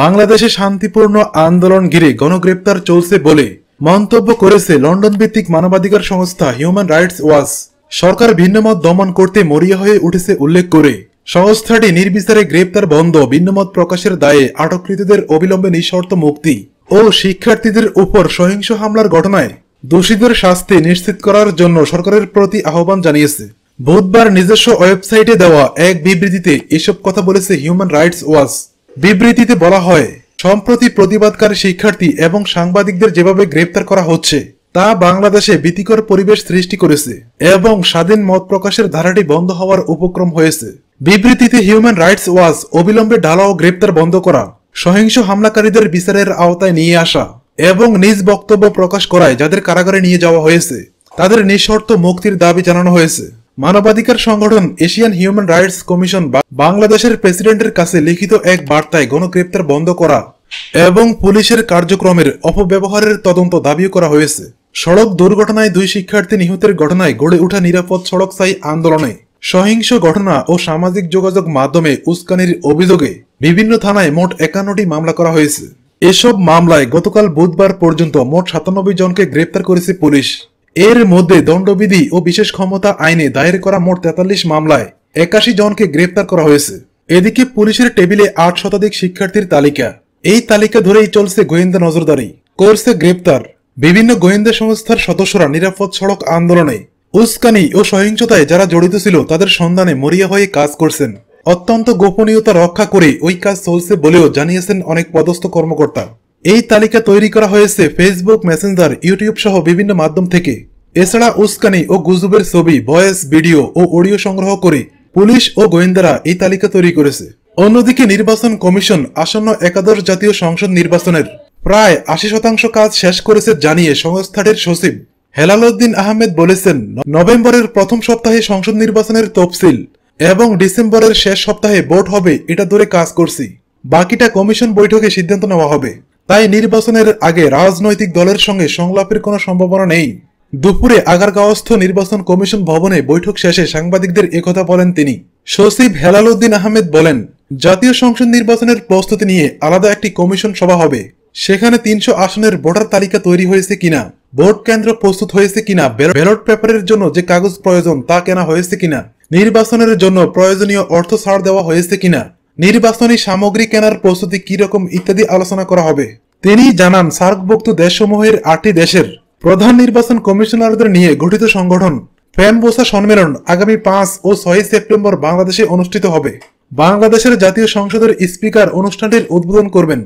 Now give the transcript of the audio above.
বাংলাদেশে শান্তিপূর্ণ আন্দোলন ঘিরে গণগ্রেপ্তার চলছে বলে মন্তব্য করেছে লন্ডন ভিত্তিক মানবাধিকার সংস্থা হিউম্যান রাইটস ওয়াচ সরকার ভিন্নমত দমন করতে মরিয়া হয়ে উঠেছে উল্লেখ করে সংস্থাটি নির্বিচারে গ্রেপ্তার বন্ধ ভিন্নমত প্রকাশের দায়ে আটককৃতদের অবিলম্বে নিঃশর্ত মুক্তি ও শিক্ষার্থীদের উপর সহিংস হামলার ঘটনায় দোষীদের শাস্তি নিশ্চিত করার জন্য সরকারের প্রতি আহ্বান জানিয়েছে বুধবার নিজস্ব ওয়েবসাইটে দেওয়া এক বিবৃতিতে এসব কথা বলেছে হিউম্যান রাইটস ওয়াচ বিবৃতিতে বলা হয় সম্প্রতি প্রতিবাদকারী শিক্ষার্থী এবং সাংবাদিকদের যেভাবে গ্রেপ্তার করা হচ্ছে তা বাংলাদেশে ভীতিকর পরিবেশ সৃষ্টি করেছে এবং স্বাধীন মত প্রকাশের ধারাটি বন্ধ হওয়ার উপক্রম হয়েছে বিবৃতিতে হিউম্যান রাইটস ওয়াচ অবিলম্বে ঢালাও গ্রেপ্তার বন্ধ করা সহিংস হামলাকারীদের বিচারের আওতায় নিয়ে আসা এবং নিজ বক্তব্য প্রকাশ করায় যাদের কারাগারে নিয়ে যাওয়া হয়েছে তাদের নিঃশর্ত মুক্তির দাবি জানানো হয়েছে মানবাধিকার সংগঠন এশিয়ান হিউম্যান রাইটস কমিশন বাংলাদেশের প্রেসিডেন্টের কাছে লিখিত এক বার্তায় গণগ্রেপ্তার বন্ধ করা এবং পুলিশের কার্যক্রমের অপব্যবহারের তদন্ত দাবিও করা হয়েছে সড়ক দুর্ঘটনায় দুই শিক্ষার্থী নিহতের ঘটনায় গড়ে ওঠা নিরাপদ সড়ক সাই আন্দোলনে সহিংস ঘটনা ও সামাজিক যোগাযোগ মাধ্যমে উস্কানির অভিযোগে বিভিন্ন থানায় মোট একান্নটি মামলা করা হয়েছে এসব মামলায় গতকাল বুধবার পর্যন্ত মোট সাতানব্বই জনকে গ্রেপ্তার করেছে পুলিশ এর মধ্যে দণ্ডবিধি ও বিশেষ ক্ষমতা আইনে দায়ের করা মোট তেতাল্লিশ মামলায় একাশি জনকে গ্রেপ্তার করা হয়েছে এদিকে পুলিশের টেবিলে আট শতাধিক শিক্ষার্থীর তালিকা এই তালিকা ধরেই চলছে গোয়েন্দা নজরদারি করছে গ্রেপ্তার বিভিন্ন গোয়েন্দা সংস্থার সদস্যরা নিরাপদ সড়ক আন্দোলনে উস্কানি ও সহিংসতায় যারা জড়িত ছিল তাদের সন্ধানে মরিয়া হয়ে কাজ করছেন অত্যন্ত গোপনীয়তা রক্ষা করে ওই কাজ চলছে বলেও জানিয়েছেন অনেক পদস্থ কর্মকর্তা এই তালিকা তৈরি করা হয়েছে ফেসবুক মেসেঞ্জার ইউটিউব সহ বিভিন্ন মাধ্যম থেকে এছাড়া উস্কানি ও গুজবের ছবি ভয়েস ভিডিও ও অডিও সংগ্রহ করে পুলিশ ও গোয়েন্দারা এই তালিকা তৈরি করেছে অন্যদিকে নির্বাচন কমিশন আসন্ন একাদশ জাতীয় সংসদ নির্বাচনের প্রায় আশি শতাংশ কাজ শেষ করেছে জানিয়ে সংস্থাটির সচিব হেলালুদ্দিন আহমেদ বলেছেন নভেম্বরের প্রথম সপ্তাহে সংসদ নির্বাচনের তফসিল এবং ডিসেম্বরের শেষ সপ্তাহে ভোট হবে এটা ধরে কাজ করছি বাকিটা কমিশন বৈঠকে সিদ্ধান্ত নেওয়া হবে তাই নির্বাচনের আগে রাজনৈতিক দলের সঙ্গে সংলাপের কোনো সম্ভাবনা নেই দুপুরে আগারগাঁওস্থ নির্বাচন কমিশন ভবনে বৈঠক শেষে সাংবাদিকদের একথা বলেন তিনি সচিব হেলাল উদ্দিন আহমেদ বলেন জাতীয় সংসদ নির্বাচনের প্রস্তুতি নিয়ে আলাদা একটি কমিশন সভা হবে সেখানে তিনশো আসনের ভোটার তালিকা তৈরি হয়েছে কিনা ভোট কেন্দ্র প্রস্তুত হয়েছে কিনা ব্যালট পেপারের জন্য যে কাগজ প্রয়োজন তা কেনা হয়েছে কিনা নির্বাচনের জন্য প্রয়োজনীয় অর্থ ছাড় দেওয়া হয়েছে কিনা নির্বাচনী সামগ্রী কেনার প্রস্তুতি কিরকম ইত্যাদি আলোচনা করা হবে তিনি জানান সার্কভুক্ত দেশসমূহের আটটি দেশের প্রধান নির্বাচন কমিশনারদের নিয়ে গঠিত সংগঠন ফ্যানবোসা সম্মেলন আগামী পাঁচ ও ছয় সেপ্টেম্বর বাংলাদেশে অনুষ্ঠিত হবে বাংলাদেশের জাতীয় সংসদের স্পিকার অনুষ্ঠানটির উদ্বোধন করবেন